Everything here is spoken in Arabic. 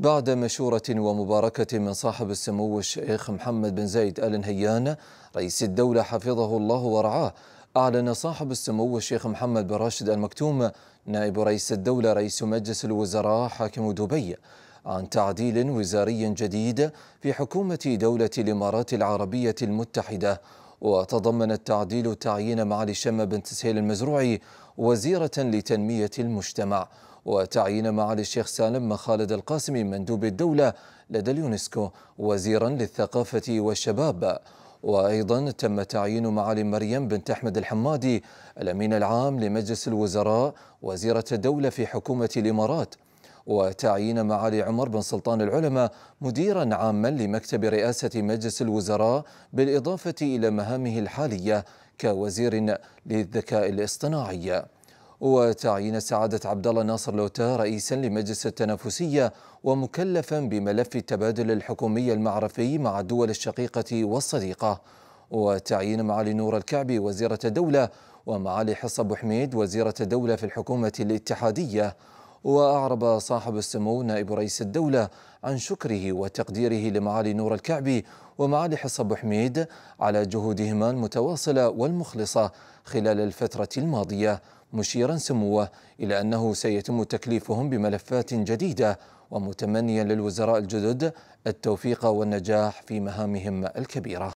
بعد مشورة ومباركة من صاحب السمو الشيخ محمد بن زايد آل نهيان رئيس الدولة حفظه الله ورعاه أعلن صاحب السمو الشيخ محمد بن راشد المكتوم نائب رئيس الدولة رئيس مجلس الوزراء حاكم دبي عن تعديل وزاري جديد في حكومة دولة الإمارات العربية المتحدة وتضمن التعديل تعيين معالي شمة بنت سهيل المزروعي وزيرة لتنمية المجتمع وتعيين معالي الشيخ سالم مخالد القاسمي مندوب الدولة لدى اليونسكو وزيرا للثقافة والشباب وأيضا تم تعيين معالي مريم بنت أحمد الحمادي الأمين العام لمجلس الوزراء وزيرة الدولة في حكومة الإمارات وتعيين معالي عمر بن سلطان العلماء مديرا عاما لمكتب رئاسة مجلس الوزراء بالإضافة إلى مهامه الحالية كوزير للذكاء الاصطناعي وتعيين سعادة عبد الله ناصر لوتا رئيسا لمجلس التنافسية ومكلفا بملف التبادل الحكومي المعرفي مع الدول الشقيقة والصديقة وتعيين معالي نور الكعبي وزيرة الدولة ومعالي حصة بحميد وزيرة الدولة في الحكومة الاتحادية وأعرب صاحب السمو نائب رئيس الدولة عن شكره وتقديره لمعالي نور الكعبي ومعالي حصة حميد على جهودهما المتواصلة والمخلصة خلال الفترة الماضية مشيرا سموه إلى أنه سيتم تكليفهم بملفات جديدة ومتمنيا للوزراء الجدد التوفيق والنجاح في مهامهم الكبيرة